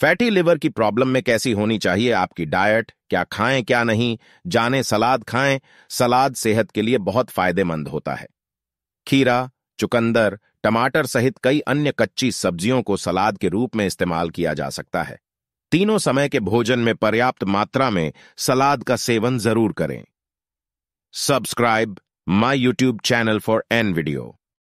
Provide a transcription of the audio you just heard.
fatty liver की problem में कैसी होनी चाहिए आपकी डाइट क्या खाएं क्या नहीं जाने सलाद खाएं सलाद सेहत के लिए बहुत फायदेमंद होता है खीरा चुकंदर टमाटर सहित कई अन्य कच्ची सब्जियों को सलाद के रूप में इस्तेमाल किया जा सकता है तीनों समय के भोजन में पर्याप्त मात्रा में सलाद का सेवन जरूर करें subscribe my YouTube channel for an video